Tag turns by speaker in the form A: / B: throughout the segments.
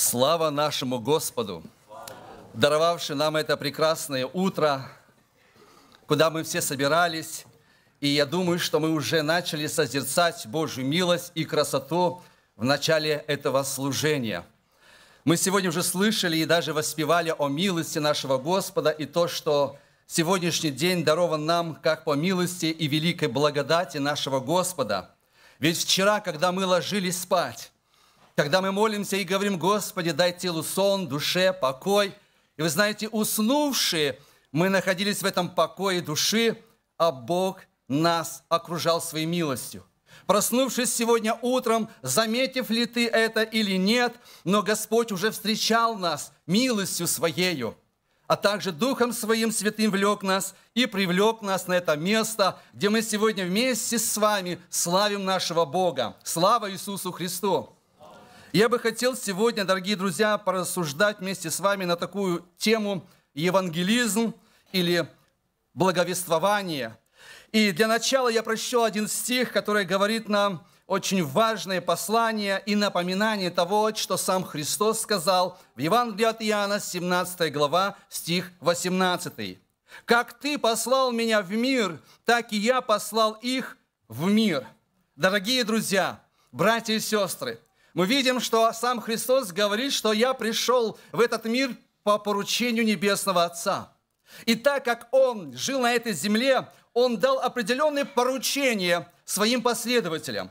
A: Слава нашему Господу, даровавший нам это прекрасное утро, куда мы все собирались. И я думаю, что мы уже начали созерцать Божью милость и красоту в начале этого служения. Мы сегодня уже слышали и даже воспевали о милости нашего Господа и то, что сегодняшний день дарован нам как по милости и великой благодати нашего Господа. Ведь вчера, когда мы ложились спать, когда мы молимся и говорим, Господи, дай телу сон, душе покой. И вы знаете, уснувшие, мы находились в этом покое души, а Бог нас окружал своей милостью. Проснувшись сегодня утром, заметив ли ты это или нет, но Господь уже встречал нас милостью Своею, а также Духом Своим Святым влек нас и привлек нас на это место, где мы сегодня вместе с вами славим нашего Бога. Слава Иисусу Христу! Я бы хотел сегодня, дорогие друзья, порассуждать вместе с вами на такую тему евангелизм или благовествование. И для начала я прочел один стих, который говорит нам очень важное послание и напоминание того, что сам Христос сказал в Евангелии от Иоанна, 17 глава, стих 18. «Как Ты послал меня в мир, так и я послал их в мир». Дорогие друзья, братья и сестры, мы видим, что сам Христос говорит, что я пришел в этот мир по поручению Небесного Отца. И так как Он жил на этой земле, Он дал определенные поручения своим последователям,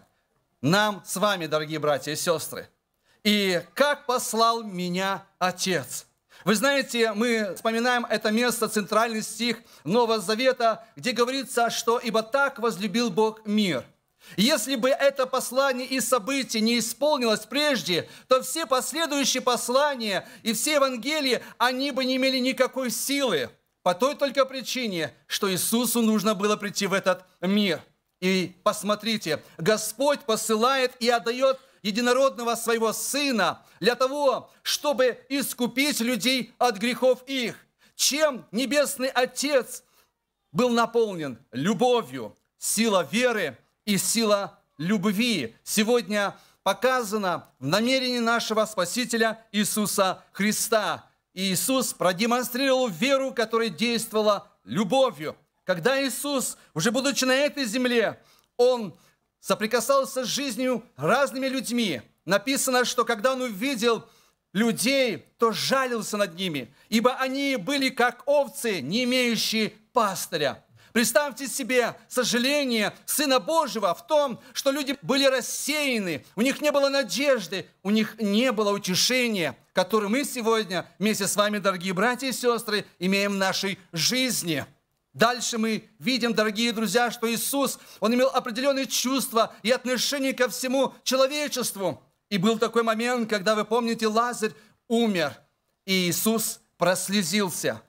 A: нам с вами, дорогие братья и сестры. И как послал меня Отец – вы знаете, мы вспоминаем это место, центральный стих Нового Завета, где говорится, что «Ибо так возлюбил Бог мир». Если бы это послание и событие не исполнилось прежде, то все последующие послания и все Евангелия, они бы не имели никакой силы. По той только причине, что Иисусу нужно было прийти в этот мир. И посмотрите, Господь посылает и отдает единородного своего Сына для того, чтобы искупить людей от грехов их. Чем Небесный Отец был наполнен? Любовью, сила веры – и сила любви. Сегодня показана в намерении нашего Спасителя Иисуса Христа. И Иисус продемонстрировал веру, которая действовала любовью. Когда Иисус, уже будучи на этой земле, Он соприкасался с жизнью разными людьми. Написано, что когда Он увидел людей, то жалился над ними, ибо они были как овцы, не имеющие пастыря. Представьте себе сожаление Сына Божьего в том, что люди были рассеяны, у них не было надежды, у них не было утешения, которое мы сегодня вместе с вами, дорогие братья и сестры, имеем в нашей жизни. Дальше мы видим, дорогие друзья, что Иисус, Он имел определенные чувства и отношения ко всему человечеству. И был такой момент, когда, вы помните, Лазарь умер, и Иисус прослезился –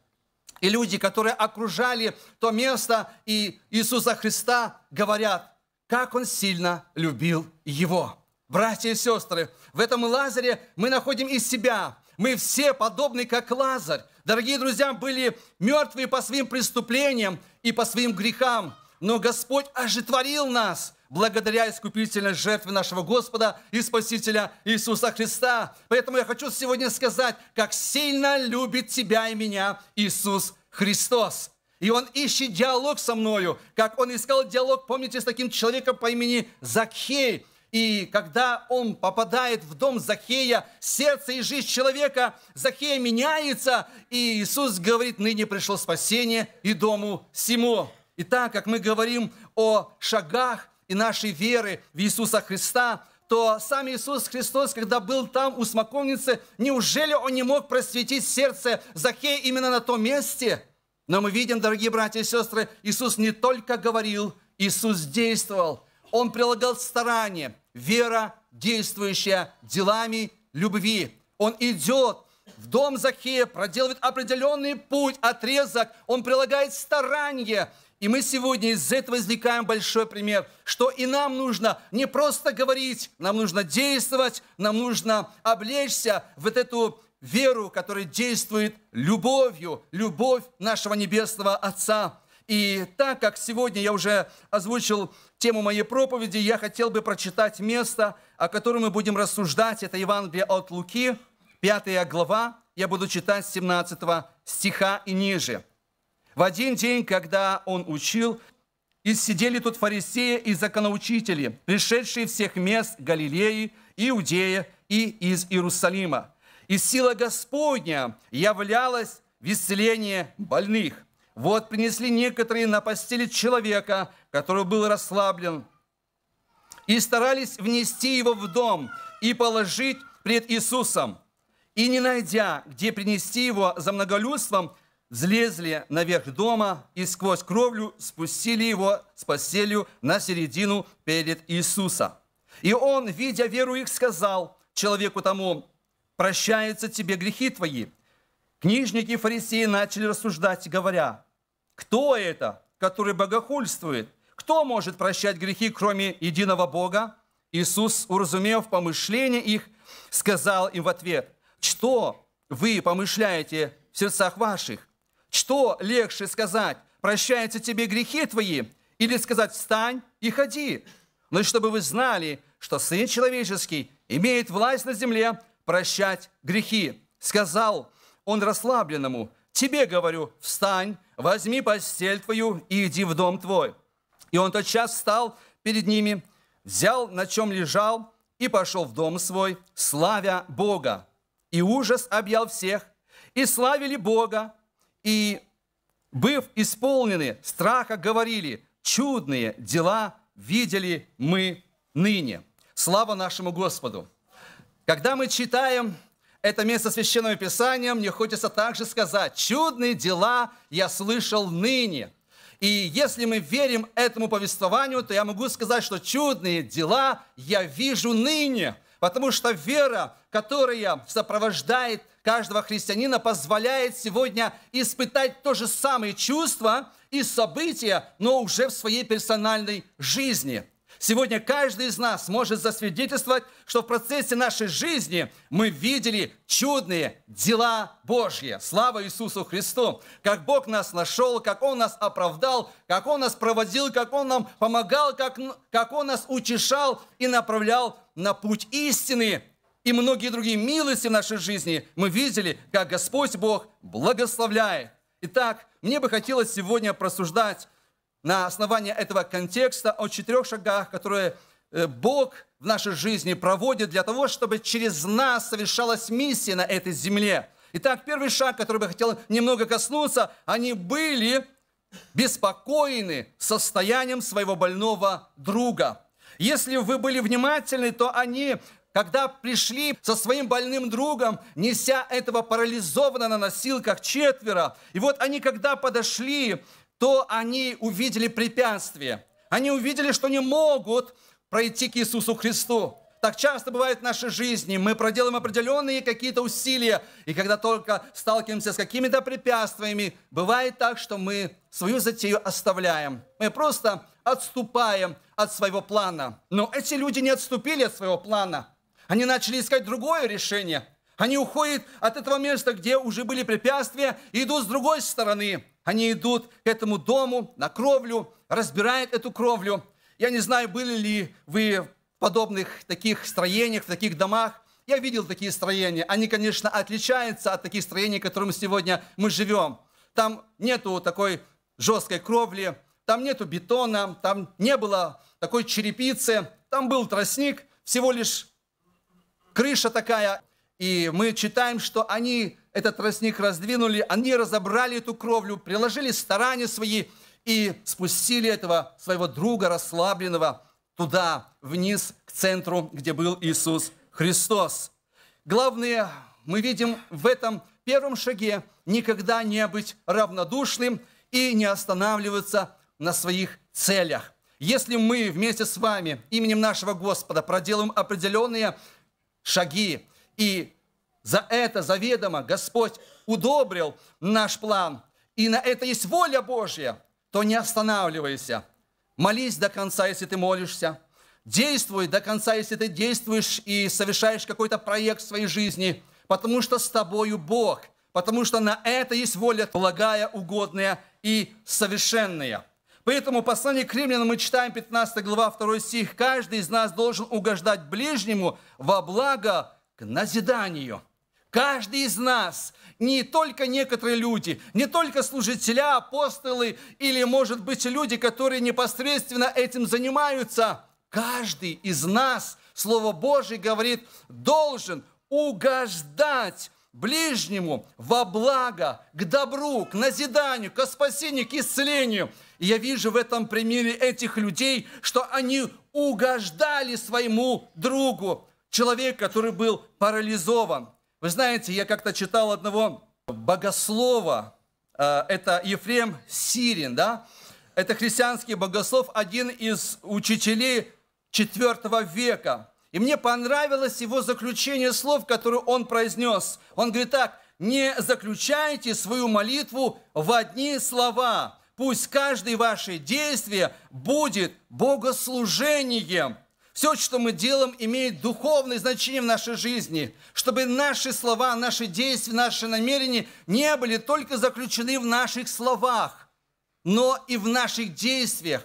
A: и люди, которые окружали то место и Иисуса Христа, говорят, как он сильно любил его. Братья и сестры, в этом Лазаре мы находим из себя. Мы все подобны, как Лазарь. Дорогие друзья, были мертвые по своим преступлениям и по своим грехам. Но Господь ожитворил нас – благодаря искупительной жертве нашего Господа и Спасителя Иисуса Христа. Поэтому я хочу сегодня сказать, как сильно любит тебя и меня Иисус Христос. И он ищет диалог со мною, как он искал диалог, помните, с таким человеком по имени Закхей. И когда он попадает в дом Захея, сердце и жизнь человека, Захея меняется, и Иисус говорит, ныне пришло спасение и дому всему. И так как мы говорим о шагах и нашей веры в Иисуса Христа, то сам Иисус Христос, когда был там у смоковницы, неужели Он не мог просветить сердце Захея именно на том месте? Но мы видим, дорогие братья и сестры, Иисус не только говорил, Иисус действовал. Он прилагал старание, вера, действующая делами любви. Он идет в дом Захея, проделывает определенный путь, отрезок, он прилагает старание. И мы сегодня из этого извлекаем большой пример, что и нам нужно не просто говорить, нам нужно действовать, нам нужно облечься в вот эту веру, которая действует любовью, любовь нашего Небесного Отца. И так как сегодня я уже озвучил тему моей проповеди, я хотел бы прочитать место, о котором мы будем рассуждать. Это Евангелие от Луки, 5 глава. Я буду читать с 17 стиха и ниже. В один день, когда он учил, и сидели тут фарисеи и законоучители, пришедшие всех мест Галилеи, Иудея и из Иерусалима. И сила Господня являлась в исцелении больных. Вот принесли некоторые на постели человека, который был расслаблен, и старались внести его в дом и положить пред Иисусом. И не найдя, где принести его за многолюдством, взлезли наверх дома и сквозь кровлю спустили его с постелью на середину перед Иисуса. И он, видя веру их, сказал человеку тому, «Прощаются тебе грехи твои». Книжники и фарисеи начали рассуждать, говоря, «Кто это, который богохульствует? Кто может прощать грехи, кроме единого Бога?» Иисус, уразумев помышление их, сказал им в ответ, «Что вы помышляете в сердцах ваших? Что легче сказать, прощаются тебе грехи твои, или сказать, встань и ходи? Но ну чтобы вы знали, что Сын Человеческий имеет власть на земле прощать грехи. Сказал он расслабленному, тебе говорю, встань, возьми постель твою и иди в дом твой. И он тотчас встал перед ними, взял, на чем лежал, и пошел в дом свой, славя Бога. И ужас объял всех, и славили Бога, и, быв исполнены страха, говорили, чудные дела видели мы ныне. Слава нашему Господу! Когда мы читаем это место Священного Писания, мне хочется также сказать, чудные дела я слышал ныне. И если мы верим этому повествованию, то я могу сказать, что чудные дела я вижу ныне, потому что вера, которая сопровождает каждого христианина позволяет сегодня испытать то же самое чувство и события, но уже в своей персональной жизни. Сегодня каждый из нас может засвидетельствовать, что в процессе нашей жизни мы видели чудные дела Божьи. Слава Иисусу Христу! Как Бог нас нашел, как Он нас оправдал, как Он нас проводил, как Он нам помогал, как, как Он нас утешал и направлял на путь истины и многие другие милости в нашей жизни мы видели, как Господь Бог благословляет. Итак, мне бы хотелось сегодня просуждать на основании этого контекста о четырех шагах, которые э, Бог в нашей жизни проводит для того, чтобы через нас совершалась миссия на этой земле. Итак, первый шаг, который бы хотел немного коснуться, они были беспокоены состоянием своего больного друга. Если вы были внимательны, то они когда пришли со своим больным другом, неся этого парализованно на носилках четверо. И вот они, когда подошли, то они увидели препятствие. Они увидели, что не могут пройти к Иисусу Христу. Так часто бывает в нашей жизни. Мы проделаем определенные какие-то усилия, и когда только сталкиваемся с какими-то препятствиями, бывает так, что мы свою затею оставляем. Мы просто отступаем от своего плана. Но эти люди не отступили от своего плана. Они начали искать другое решение. Они уходят от этого места, где уже были препятствия, и идут с другой стороны. Они идут к этому дому, на кровлю, разбирают эту кровлю. Я не знаю, были ли вы в подобных таких строениях, в таких домах. Я видел такие строения. Они, конечно, отличаются от таких строений, которым сегодня мы живем. Там нету такой жесткой кровли, там нету бетона, там не было такой черепицы, там был тростник, всего лишь крыша такая. И мы читаем, что они этот тростник раздвинули, они разобрали эту кровлю, приложили старания свои и спустили этого своего друга расслабленного туда, вниз, к центру, где был Иисус Христос. Главное, мы видим в этом первом шаге никогда не быть равнодушным и не останавливаться на своих целях. Если мы вместе с вами именем нашего Господа проделаем определенные шаги. И за это заведомо Господь удобрил наш план. И на это есть воля Божья, то не останавливайся. Молись до конца, если ты молишься. Действуй до конца, если ты действуешь и совершаешь какой-то проект в своей жизни, потому что с тобою Бог, потому что на это есть воля, благая, угодная и совершенная. Поэтому послание к римлянам мы читаем 15 глава 2 стих. Каждый из нас должен угождать ближнему во благо к назиданию. Каждый из нас, не только некоторые люди, не только служителя, апостолы или, может быть, люди, которые непосредственно этим занимаются, каждый из нас, Слово Божье говорит, должен угождать ближнему во благо, к добру, к назиданию, к спасению, к исцелению – я вижу в этом примере этих людей, что они угождали своему другу, человек, который был парализован. Вы знаете, я как-то читал одного богослова, э, это Ефрем Сирин, да? Это христианский богослов, один из учителей IV века. И мне понравилось его заключение слов, которые он произнес. Он говорит так, не заключайте свою молитву в одни слова, Пусть каждое ваше действие будет богослужением. Все, что мы делаем, имеет духовное значение в нашей жизни, чтобы наши слова, наши действия, наши намерения не были только заключены в наших словах, но и в наших действиях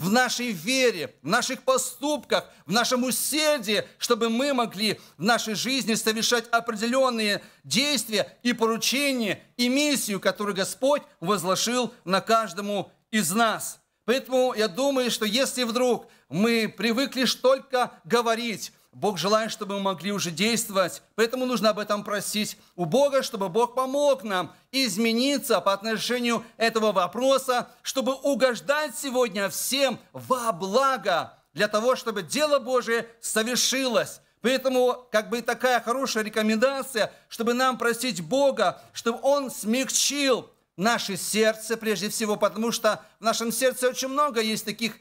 A: в нашей вере, в наших поступках, в нашем усердии, чтобы мы могли в нашей жизни совершать определенные действия и поручения, и миссию, которую Господь возложил на каждому из нас. Поэтому я думаю, что если вдруг мы привыкли только говорить, Бог желает, чтобы мы могли уже действовать, поэтому нужно об этом просить у Бога, чтобы Бог помог нам измениться по отношению этого вопроса, чтобы угождать сегодня всем во благо, для того, чтобы дело Божие совершилось. Поэтому как бы такая хорошая рекомендация, чтобы нам просить Бога, чтобы Он смягчил наше сердце прежде всего, потому что в нашем сердце очень много есть таких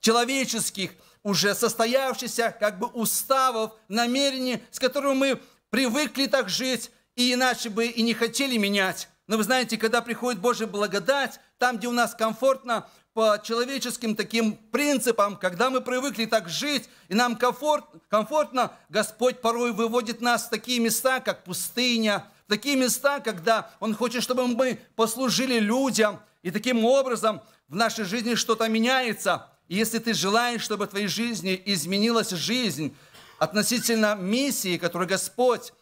A: человеческих уже состоявшихся как бы уставов, намерений, с которыми мы привыкли так жить, и иначе бы и не хотели менять. Но вы знаете, когда приходит Божья благодать, там, где у нас комфортно, по человеческим таким принципам, когда мы привыкли так жить, и нам комфорт, комфортно, Господь порой выводит нас в такие места, как пустыня, в такие места, когда Он хочет, чтобы мы послужили людям, и таким образом в нашей жизни что-то меняется – и если ты желаешь, чтобы в твоей жизни изменилась жизнь относительно миссии, которую Господь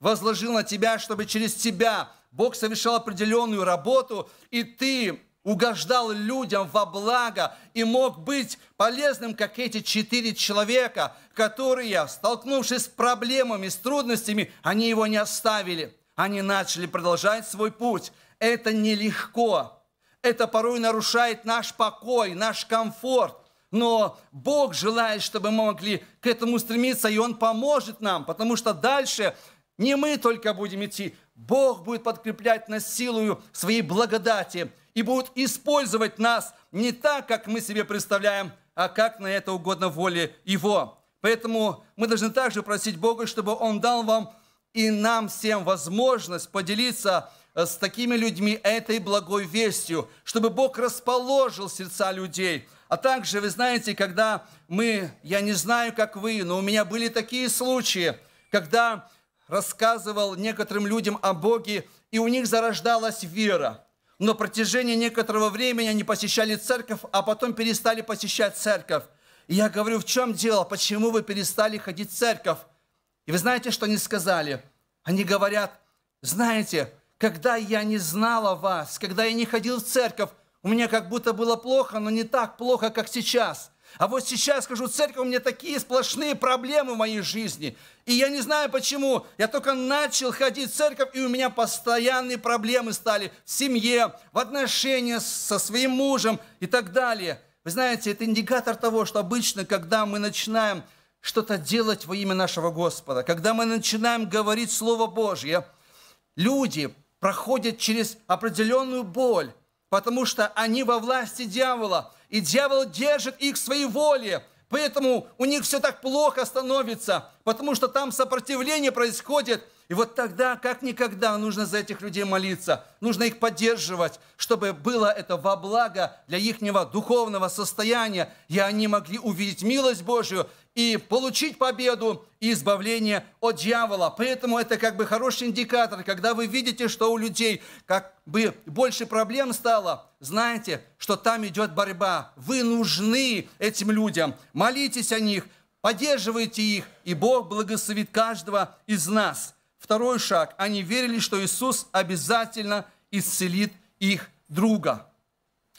A: возложил на тебя, чтобы через тебя Бог совершал определенную работу, и ты угождал людям во благо и мог быть полезным, как эти четыре человека, которые, столкнувшись с проблемами, с трудностями, они его не оставили. Они начали продолжать свой путь. Это нелегко это порой нарушает наш покой, наш комфорт. Но Бог желает, чтобы мы могли к этому стремиться, и Он поможет нам, потому что дальше не мы только будем идти, Бог будет подкреплять нас силою своей благодати и будет использовать нас не так, как мы себе представляем, а как на это угодно воле Его. Поэтому мы должны также просить Бога, чтобы Он дал вам и нам всем возможность поделиться Э, с такими людьми этой благой вестью, чтобы Бог расположил сердца людей. А также, вы знаете, когда мы, я не знаю, как вы, но у меня были такие случаи, когда рассказывал некоторым людям о Боге, и у них зарождалась вера. Но на протяжении некоторого времени они посещали церковь, а потом перестали посещать церковь. И я говорю, в чем дело, почему вы перестали ходить в церковь? И вы знаете, что они сказали? Они говорят, знаете, когда я не знала вас, когда я не ходил в церковь, у меня как будто было плохо, но не так плохо, как сейчас. А вот сейчас, скажу, церковь, у меня такие сплошные проблемы в моей жизни. И я не знаю почему. Я только начал ходить в церковь, и у меня постоянные проблемы стали в семье, в отношениях со своим мужем и так далее. Вы знаете, это индикатор того, что обычно, когда мы начинаем что-то делать во имя нашего Господа, когда мы начинаем говорить Слово Божье, люди проходят через определенную боль, потому что они во власти дьявола, и дьявол держит их в своей воле, поэтому у них все так плохо становится, потому что там сопротивление происходит – и вот тогда, как никогда, нужно за этих людей молиться, нужно их поддерживать, чтобы было это во благо для их духовного состояния, и они могли увидеть милость Божью и получить победу и избавление от дьявола. Поэтому это как бы хороший индикатор, когда вы видите, что у людей как бы больше проблем стало, знаете, что там идет борьба. Вы нужны этим людям, молитесь о них, поддерживайте их, и Бог благословит каждого из нас – Второй шаг. Они верили, что Иисус обязательно исцелит их друга.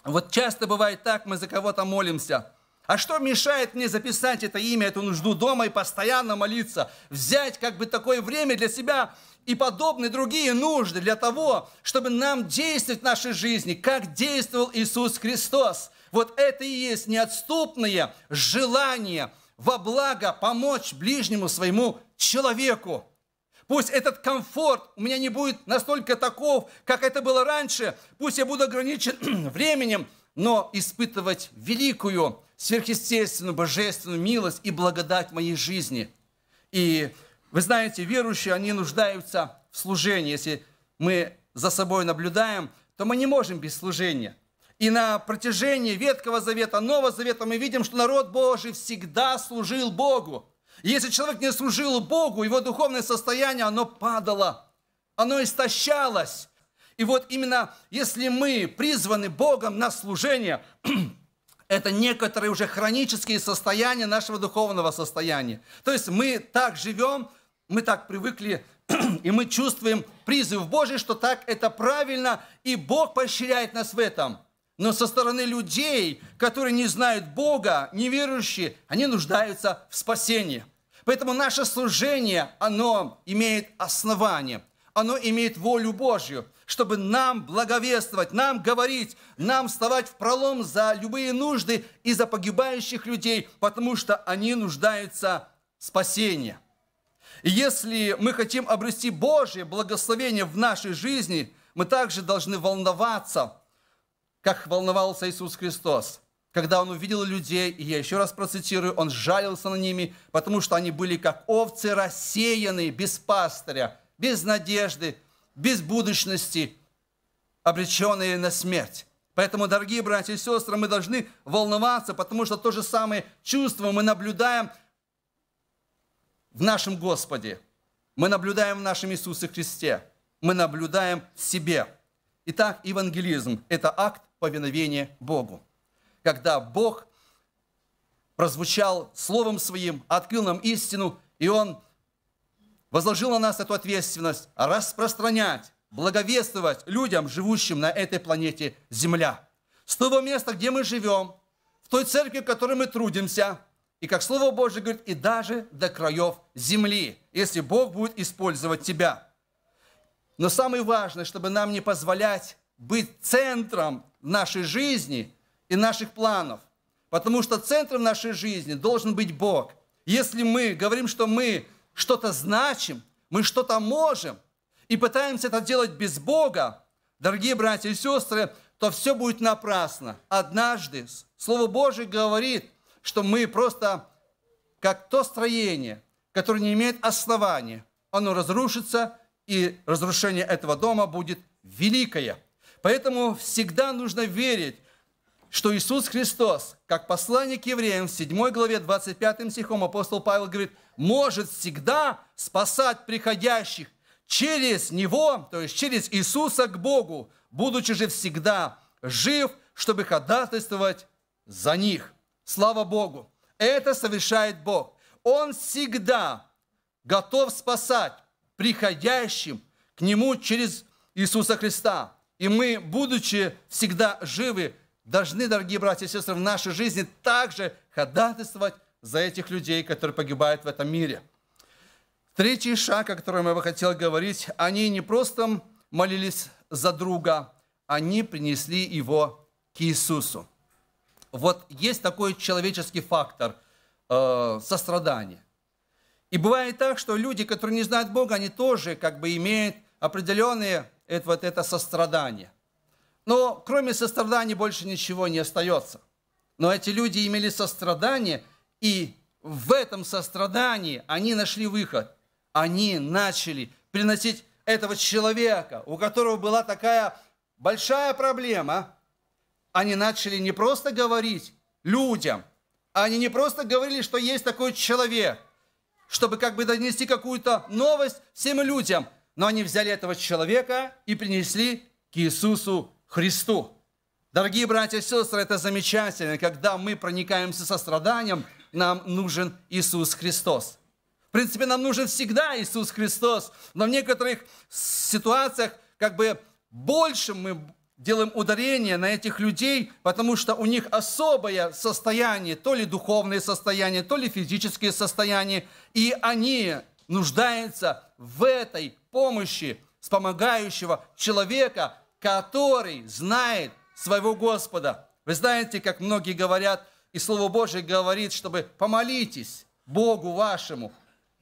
A: Вот часто бывает так, мы за кого-то молимся. А что мешает мне записать это имя, эту нужду дома и постоянно молиться? Взять как бы такое время для себя и подобные другие нужды для того, чтобы нам действовать в нашей жизни, как действовал Иисус Христос. Вот это и есть неотступное желание во благо помочь ближнему своему человеку. Пусть этот комфорт у меня не будет настолько таков, как это было раньше. Пусть я буду ограничен временем, но испытывать великую, сверхъестественную, божественную милость и благодать в моей жизни. И вы знаете, верующие, они нуждаются в служении. Если мы за собой наблюдаем, то мы не можем без служения. И на протяжении Ветхого Завета, Нового Завета мы видим, что народ Божий всегда служил Богу. Если человек не служил Богу, его духовное состояние, оно падало, оно истощалось. И вот именно если мы призваны Богом на служение, это некоторые уже хронические состояния нашего духовного состояния. То есть мы так живем, мы так привыкли, и мы чувствуем призыв Божий, что так это правильно, и Бог поощряет нас в этом. Но со стороны людей, которые не знают Бога, неверующие, они нуждаются в спасении. Поэтому наше служение, оно имеет основание, оно имеет волю Божью, чтобы нам благовествовать, нам говорить, нам вставать в пролом за любые нужды и за погибающих людей, потому что они нуждаются в спасении. И если мы хотим обрести Божье благословение в нашей жизни, мы также должны волноваться, как волновался Иисус Христос – когда он увидел людей, и я еще раз процитирую, он жалился на ними, потому что они были как овцы рассеянные, без пастыря, без надежды, без будущности, обреченные на смерть. Поэтому, дорогие братья и сестры, мы должны волноваться, потому что то же самое чувство мы наблюдаем в нашем Господе. Мы наблюдаем в нашем Иисусе Христе. Мы наблюдаем в себе. Итак, евангелизм – это акт повиновения Богу когда Бог прозвучал Словом Своим, открыл нам истину, и Он возложил на нас эту ответственность распространять, благовествовать людям, живущим на этой планете Земля. С того места, где мы живем, в той церкви, в которой мы трудимся, и как Слово Божье говорит, и даже до краев земли, если Бог будет использовать тебя. Но самое важное, чтобы нам не позволять быть центром нашей жизни – и наших планов. Потому что центром нашей жизни должен быть Бог. Если мы говорим, что мы что-то значим, мы что-то можем, и пытаемся это делать без Бога, дорогие братья и сестры, то все будет напрасно. Однажды Слово Божие говорит, что мы просто как то строение, которое не имеет основания, оно разрушится, и разрушение этого дома будет великое. Поэтому всегда нужно верить, что Иисус Христос, как посланник евреям в 7 главе 25 стихом апостол Павел говорит, может всегда спасать приходящих через Него, то есть через Иисуса к Богу, будучи же всегда жив, чтобы ходатайствовать за них. Слава Богу! Это совершает Бог. Он всегда готов спасать приходящим к Нему через Иисуса Христа. И мы, будучи всегда живы, должны, дорогие братья и сестры, в нашей жизни также ходатайствовать за этих людей, которые погибают в этом мире. Третий шаг, о котором я бы хотел говорить, они не просто молились за друга, они принесли его к Иисусу. Вот есть такой человеческий фактор э, сострадания. И бывает так, что люди, которые не знают Бога, они тоже как бы имеют определенные это, вот это сострадание. Но кроме сострадания больше ничего не остается. Но эти люди имели сострадание, и в этом сострадании они нашли выход. Они начали приносить этого человека, у которого была такая большая проблема. Они начали не просто говорить людям, они не просто говорили, что есть такой человек, чтобы как бы донести какую-то новость всем людям, но они взяли этого человека и принесли к Иисусу Христу. Дорогие братья и сестры, это замечательно. Когда мы проникаемся состраданием, нам нужен Иисус Христос. В принципе, нам нужен всегда Иисус Христос, но в некоторых ситуациях как бы больше мы делаем ударение на этих людей, потому что у них особое состояние, то ли духовное состояние, то ли физическое состояние, и они нуждаются в этой помощи вспомогающего человека, который знает своего Господа. Вы знаете, как многие говорят, и Слово Божие говорит, чтобы помолитесь Богу вашему,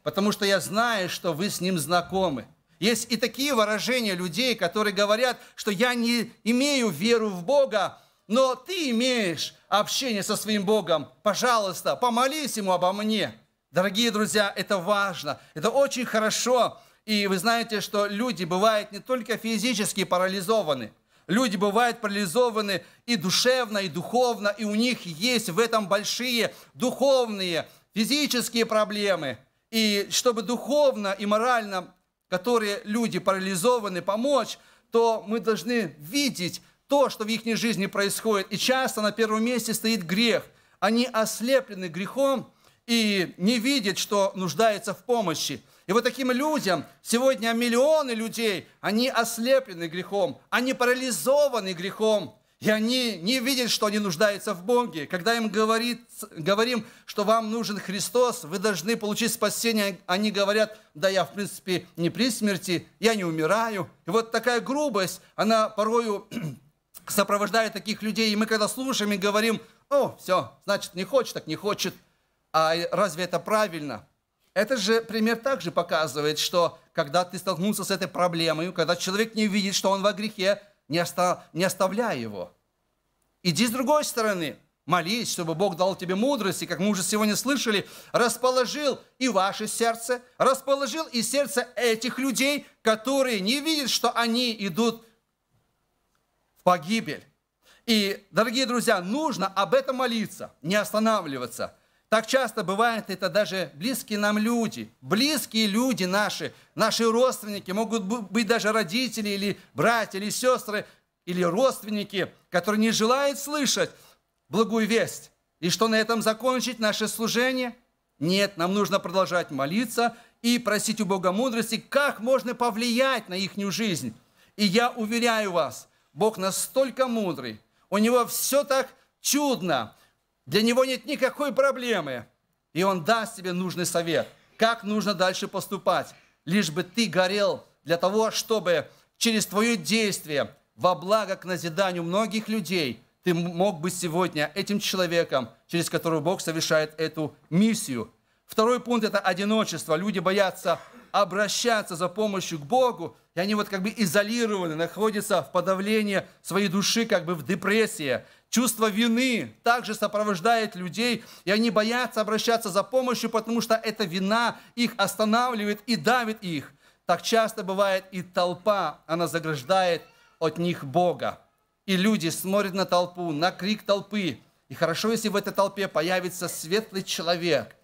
A: потому что я знаю, что вы с Ним знакомы. Есть и такие выражения людей, которые говорят, что я не имею веру в Бога, но ты имеешь общение со своим Богом. Пожалуйста, помолись Ему обо мне. Дорогие друзья, это важно, это очень хорошо, и вы знаете, что люди бывают не только физически парализованы, Люди бывают парализованы и душевно, и духовно, и у них есть в этом большие духовные, физические проблемы. И чтобы духовно и морально, которые люди парализованы, помочь, то мы должны видеть то, что в их жизни происходит. И часто на первом месте стоит грех. Они ослеплены грехом и не видят, что нуждаются в помощи. И вот таким людям, сегодня миллионы людей, они ослеплены грехом, они парализованы грехом, и они не видят, что они нуждаются в Боге. Когда им говорит, говорим, что вам нужен Христос, вы должны получить спасение, они говорят, да я, в принципе, не при смерти, я не умираю. И вот такая грубость, она порою сопровождает таких людей. И мы когда слушаем и говорим, о, все, значит, не хочет, так не хочет. А разве это правильно? Этот же пример также показывает, что когда ты столкнулся с этой проблемой, когда человек не видит, что он во грехе, не, оста, не оставляй его. Иди с другой стороны, молись, чтобы Бог дал тебе мудрость, и, как мы уже сегодня слышали, расположил и ваше сердце, расположил и сердце этих людей, которые не видят, что они идут в погибель. И, дорогие друзья, нужно об этом молиться, не останавливаться. Так часто бывает, это даже близкие нам люди, близкие люди наши, наши родственники, могут быть даже родители или братья или сестры, или родственники, которые не желают слышать благую весть. И что на этом закончить наше служение? Нет, нам нужно продолжать молиться и просить у Бога мудрости, как можно повлиять на их жизнь. И я уверяю вас, Бог настолько мудрый, у него все так чудно, для него нет никакой проблемы. И он даст тебе нужный совет, как нужно дальше поступать, лишь бы ты горел для того, чтобы через твое действие во благо к назиданию многих людей ты мог быть сегодня этим человеком, через которого Бог совершает эту миссию. Второй пункт – это одиночество. Люди боятся обращаться за помощью к Богу, и они вот как бы изолированы, находятся в подавлении своей души, как бы в депрессии. Чувство вины также сопровождает людей, и они боятся обращаться за помощью, потому что эта вина их останавливает и давит их. Так часто бывает и толпа, она заграждает от них Бога. И люди смотрят на толпу, на крик толпы. И хорошо, если в этой толпе появится светлый человек,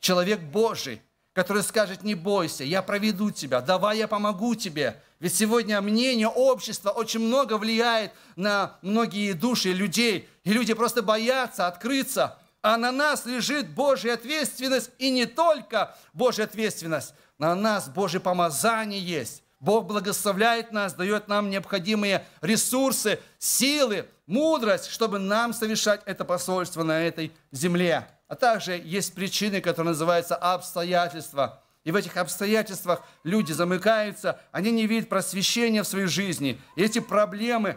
A: человек Божий, который скажет, не бойся, я проведу тебя, давай я помогу тебе. Ведь сегодня мнение общества очень много влияет на многие души людей, и люди просто боятся открыться. А на нас лежит Божья ответственность, и не только Божья ответственность, на нас Божье помазание есть. Бог благословляет нас, дает нам необходимые ресурсы, силы, мудрость, чтобы нам совершать это посольство на этой земле. А также есть причины, которые называются обстоятельства. И в этих обстоятельствах люди замыкаются, они не видят просвещения в своей жизни. И эти проблемы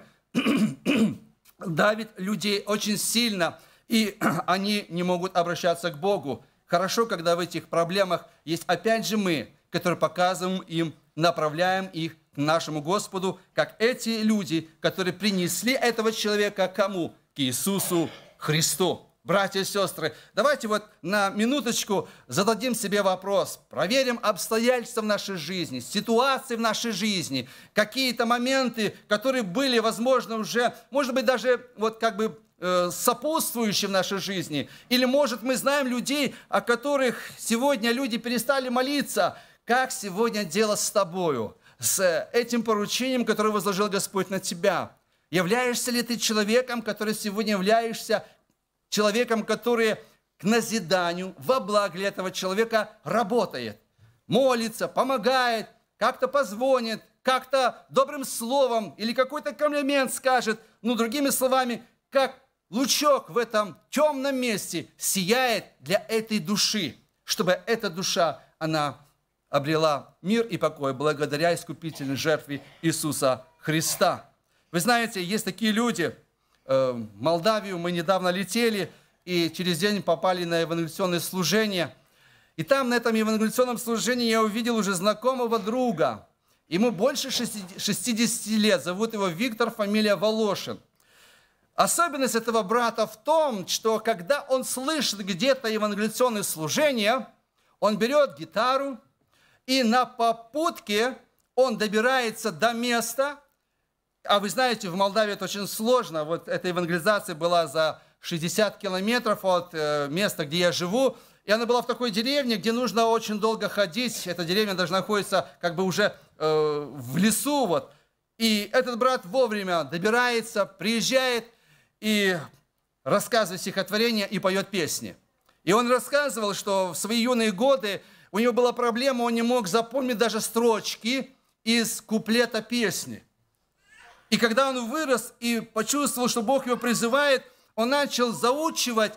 A: давят людей очень сильно, и они не могут обращаться к Богу. Хорошо, когда в этих проблемах есть опять же мы, которые показываем им направляем их к нашему Господу, как эти люди, которые принесли этого человека кому? К Иисусу Христу. Братья и сестры, давайте вот на минуточку зададим себе вопрос, проверим обстоятельства в нашей жизни, ситуации в нашей жизни, какие-то моменты, которые были, возможно, уже, может быть, даже вот как бы э, сопутствующим в нашей жизни. Или, может, мы знаем людей, о которых сегодня люди перестали молиться, как сегодня дело с тобою, с э, этим поручением, которое возложил Господь на тебя. Являешься ли ты человеком, который сегодня являешься человеком, который к назиданию, во благо для этого человека работает, молится, помогает, как-то позвонит, как-то добрым словом или какой-то комплимент скажет, ну, другими словами, как лучок в этом темном месте сияет для этой души, чтобы эта душа, она обрела мир и покой благодаря искупительной жертве Иисуса Христа. Вы знаете, есть такие люди, э, в Молдавию мы недавно летели, и через день попали на евангелиционное служение. И там, на этом евангелиционном служении, я увидел уже знакомого друга. Ему больше 60 лет, зовут его Виктор, фамилия Волошин. Особенность этого брата в том, что когда он слышит где-то евангелиционное служение, он берет гитару, и на попутке он добирается до места, а вы знаете, в Молдавии это очень сложно, вот эта евангелизация была за 60 километров от э, места, где я живу, и она была в такой деревне, где нужно очень долго ходить. Эта деревня даже находится как бы уже э, в лесу. Вот. И этот брат вовремя добирается, приезжает и рассказывает стихотворение и поет песни. И он рассказывал, что в свои юные годы у него была проблема, он не мог запомнить даже строчки из куплета песни. И когда он вырос и почувствовал, что Бог его призывает, он начал заучивать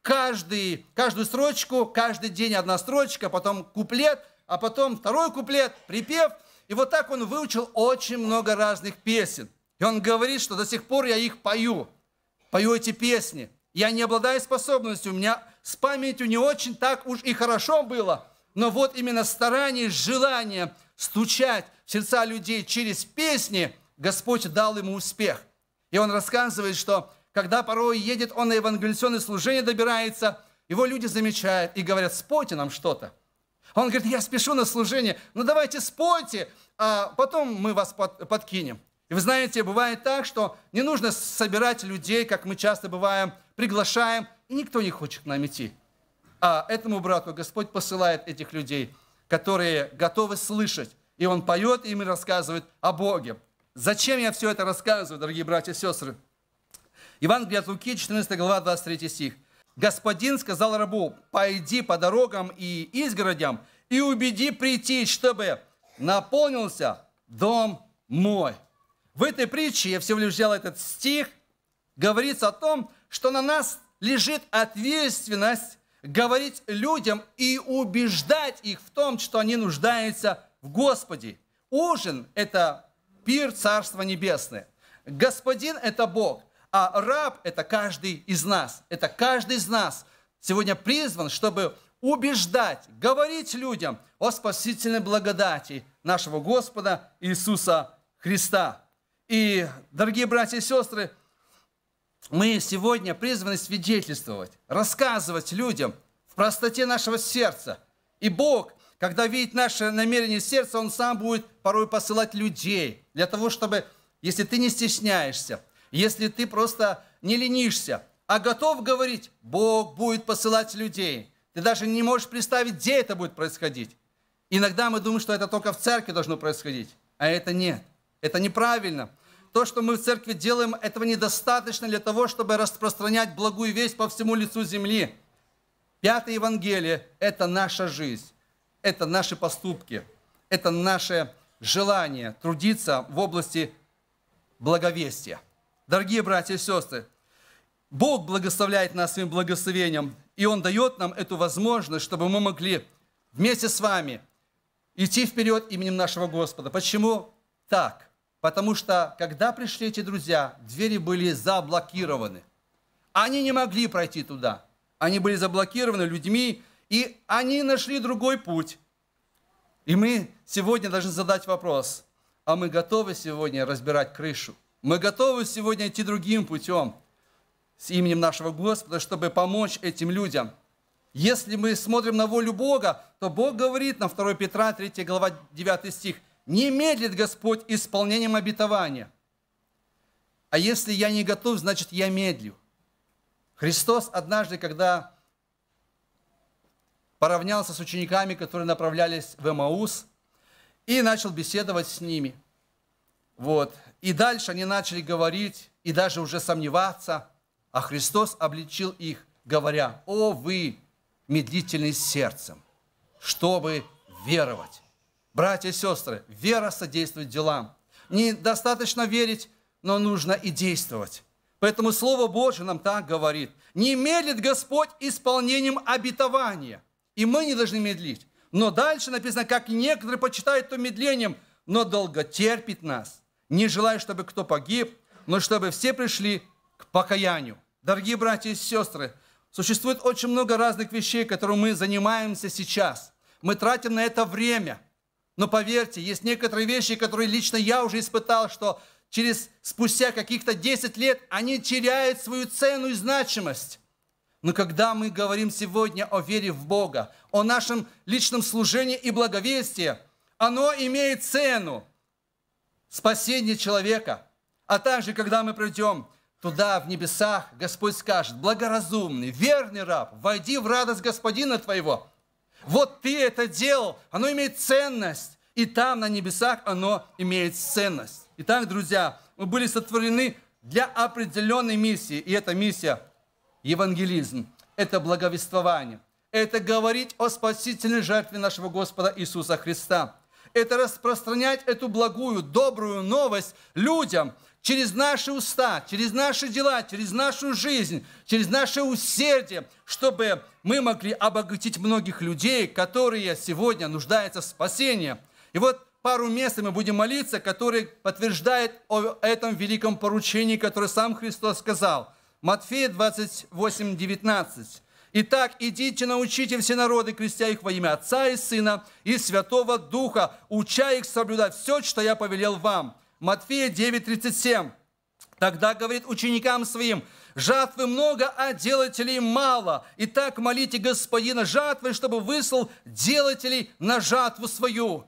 A: каждый, каждую строчку, каждый день одна строчка, потом куплет, а потом второй куплет, припев. И вот так он выучил очень много разных песен. И он говорит, что до сих пор я их пою, пою эти песни. Я не обладаю способностью, у меня с памятью не очень так уж и хорошо было – но вот именно старание, желание стучать в сердца людей через песни, Господь дал ему успех. И он рассказывает, что когда порой едет он на евангелиционное служение, добирается, его люди замечают и говорят, спойте нам что-то. Он говорит, я спешу на служение, ну давайте спойте, а потом мы вас подкинем. И вы знаете, бывает так, что не нужно собирать людей, как мы часто бываем, приглашаем, и никто не хочет к нам идти. А этому брату Господь посылает этих людей, которые готовы слышать. И он поет и им рассказывает о Боге. Зачем я все это рассказываю, дорогие братья и сестры? Иван от Луки, 14 глава, 23 стих. «Господин сказал рабу, пойди по дорогам и изгородям и убеди прийти, чтобы наполнился дом мой». В этой притче, я всего лишь взял этот стих, говорится о том, что на нас лежит ответственность говорить людям и убеждать их в том, что они нуждаются в Господе. Ужин – это пир Царства Небесное. Господин – это Бог, а раб – это каждый из нас. Это каждый из нас сегодня призван, чтобы убеждать, говорить людям о спасительной благодати нашего Господа Иисуса Христа. И, дорогие братья и сестры, мы сегодня призваны свидетельствовать, рассказывать людям в простоте нашего сердца. И Бог, когда видит наше намерение сердца, Он сам будет порой посылать людей для того, чтобы, если ты не стесняешься, если ты просто не ленишься, а готов говорить, Бог будет посылать людей. Ты даже не можешь представить, где это будет происходить. Иногда мы думаем, что это только в церкви должно происходить, а это нет. Это неправильно то, что мы в церкви делаем, этого недостаточно для того, чтобы распространять благую весть по всему лицу земли. Пятое Евангелие – это наша жизнь, это наши поступки, это наше желание трудиться в области благовестия. Дорогие братья и сестры, Бог благословляет нас своим благословением, и Он дает нам эту возможность, чтобы мы могли вместе с вами идти вперед именем нашего Господа. Почему так? Потому что, когда пришли эти друзья, двери были заблокированы. Они не могли пройти туда. Они были заблокированы людьми, и они нашли другой путь. И мы сегодня должны задать вопрос, а мы готовы сегодня разбирать крышу? Мы готовы сегодня идти другим путем с именем нашего Господа, чтобы помочь этим людям – если мы смотрим на волю Бога, то Бог говорит на 2 Петра 3 глава 9 стих – не медлит Господь исполнением обетования. А если я не готов, значит я медлю. Христос однажды, когда поравнялся с учениками, которые направлялись в Эмаус, и начал беседовать с ними. Вот. И дальше они начали говорить и даже уже сомневаться, а Христос обличил их, говоря, «О вы, медлительный сердцем, чтобы веровать». Братья и сестры, вера содействует делам. Недостаточно верить, но нужно и действовать. Поэтому Слово Божье нам так говорит. Не медлит Господь исполнением обетования. И мы не должны медлить. Но дальше написано, как некоторые почитают то медлением, но долго терпит нас, не желая, чтобы кто погиб, но чтобы все пришли к покаянию. Дорогие братья и сестры, существует очень много разных вещей, которыми мы занимаемся сейчас. Мы тратим на это время – но поверьте, есть некоторые вещи, которые лично я уже испытал, что через спустя каких-то 10 лет они теряют свою цену и значимость. Но когда мы говорим сегодня о вере в Бога, о нашем личном служении и благовестии, оно имеет цену. спасения человека. А также, когда мы придем туда, в небесах, Господь скажет, благоразумный, верный раб, войди в радость Господина твоего – вот ты это делал, оно имеет ценность. И там, на небесах, оно имеет ценность. Итак, друзья, мы были сотворены для определенной миссии. И эта миссия – евангелизм, это благовествование. Это говорить о спасительной жертве нашего Господа Иисуса Христа. Это распространять эту благую, добрую новость людям – через наши уста, через наши дела, через нашу жизнь, через наше усердие, чтобы мы могли обогатить многих людей, которые сегодня нуждаются в спасении. И вот пару мест мы будем молиться, которые подтверждают о этом великом поручении, которое сам Христос сказал. Матфея 28, 19. Итак, идите, научите все народы, крестя их во имя Отца и Сына и Святого Духа, уча их соблюдать все, что я повелел вам – Матфея 9:37. Тогда говорит ученикам своим, жатвы много, а делателей мало. Итак, молите Господина жатвы, чтобы выслал делателей на жатву свою.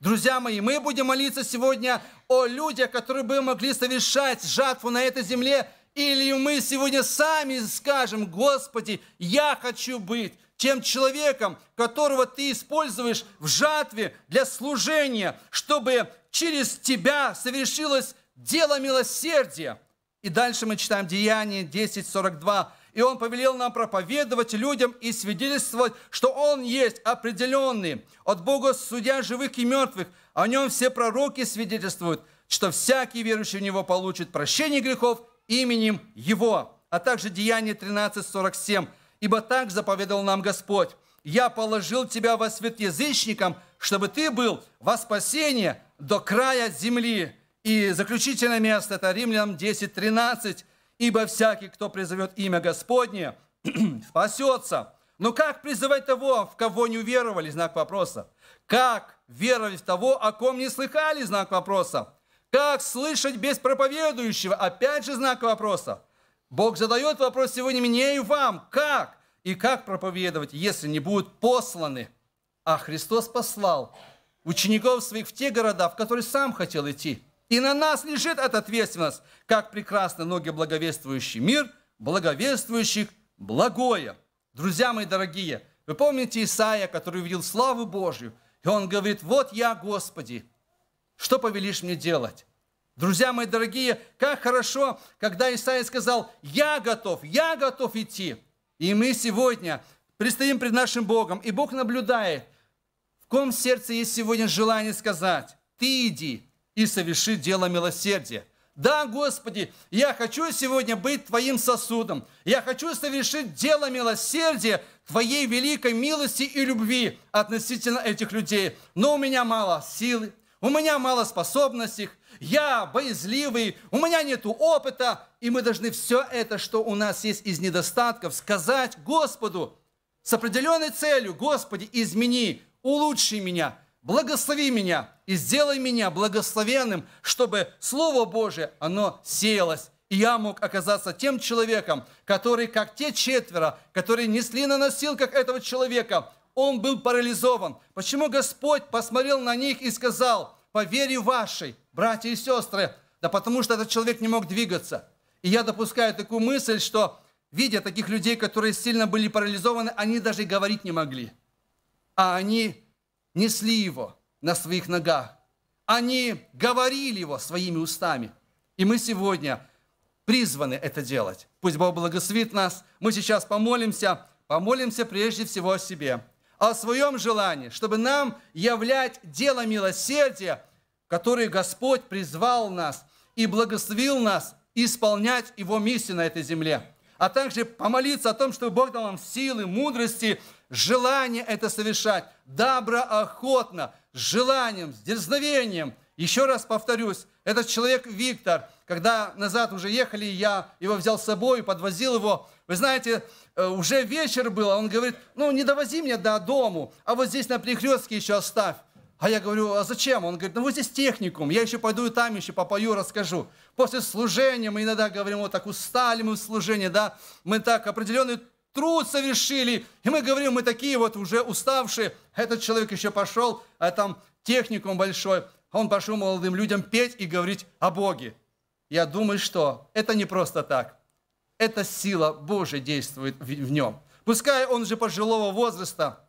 A: Друзья мои, мы будем молиться сегодня о людях, которые бы могли совершать жатву на этой земле, или мы сегодня сами скажем, Господи, я хочу быть тем человеком, которого ты используешь в жатве для служения, чтобы через тебя совершилось дело милосердия. И дальше мы читаем Деяние 10.42. «И он повелел нам проповедовать людям и свидетельствовать, что он есть определенный от Бога судья живых и мертвых. А о нем все пророки свидетельствуют, что всякий верующий в него получит прощение грехов именем его». А также Деяние 13.47. Ибо так заповедал нам Господь. Я положил тебя во свет язычникам, чтобы ты был во спасение до края земли. И заключительное место – это Римлянам 10:13. «Ибо всякий, кто призовет имя Господне, спасется». Но как призывать того, в кого не уверовали, знак вопроса? Как веровать в того, о ком не слыхали, знак вопроса? Как слышать без проповедующего, опять же знак вопроса? Бог задает вопрос сегодня мне и вам. Как? И как проповедовать, если не будут посланы? А Христос послал учеников своих в те города, в которые сам хотел идти. И на нас лежит эта ответственность, как прекрасно ноги благовествующий мир, благовествующих благое. Друзья мои дорогие, вы помните Исаия, который увидел славу Божью, и он говорит, вот я, Господи, что повелишь мне делать? Друзья мои дорогие, как хорошо, когда Исаия сказал, я готов, я готов идти. И мы сегодня предстоим пред нашим Богом, и Бог наблюдает, в ком сердце есть сегодня желание сказать, ты иди и соверши дело милосердия. Да, Господи, я хочу сегодня быть Твоим сосудом. Я хочу совершить дело милосердия, Твоей великой милости и любви относительно этих людей. Но у меня мало силы, у меня мало способностей, я боязливый, у меня нет опыта, и мы должны все это, что у нас есть из недостатков, сказать Господу с определенной целью, Господи, измени, улучши меня, благослови меня и сделай меня благословенным, чтобы Слово Божие, оно сеялось и я мог оказаться тем человеком, который, как те четверо, которые несли на носилках этого человека, он был парализован. Почему Господь посмотрел на них и сказал, по вере вашей, братья и сестры, да потому что этот человек не мог двигаться. И я допускаю такую мысль, что, видя таких людей, которые сильно были парализованы, они даже говорить не могли. А они несли его на своих ногах. Они говорили его своими устами. И мы сегодня призваны это делать. Пусть Бог благословит нас. Мы сейчас помолимся. Помолимся прежде всего о себе о своем желании, чтобы нам являть дело милосердия, которое Господь призвал нас и благословил нас исполнять Его миссию на этой земле. А также помолиться о том, чтобы Бог дал нам силы, мудрости, желание это совершать, доброохотно, с желанием, с дерзновением. Еще раз повторюсь, этот человек Виктор – когда назад уже ехали, я его взял с собой, подвозил его. Вы знаете, э, уже вечер был, а он говорит, ну не довози меня до дому, а вот здесь на перекрестке еще оставь. А я говорю, а зачем? Он говорит, ну вот здесь техникум, я еще пойду и там еще попою, расскажу. После служения мы иногда говорим, вот так устали мы в служении, да, мы так определенный труд совершили, и мы говорим, мы такие вот уже уставшие. Этот человек еще пошел, а там техникум большой, он пошел молодым людям петь и говорить о Боге я думаю, что это не просто так. Это сила Божия действует в нем. Пускай он же пожилого возраста,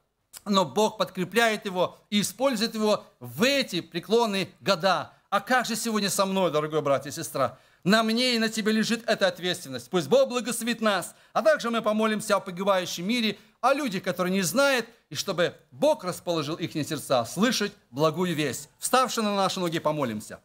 A: но Бог подкрепляет его и использует его в эти преклонные года. А как же сегодня со мной, дорогой брат и сестра? На мне и на тебе лежит эта ответственность. Пусть Бог благословит нас, а также мы помолимся о погибающем мире, о людях, которые не знают, и чтобы Бог расположил их сердца слышать благую весть. Вставши на наши ноги, помолимся.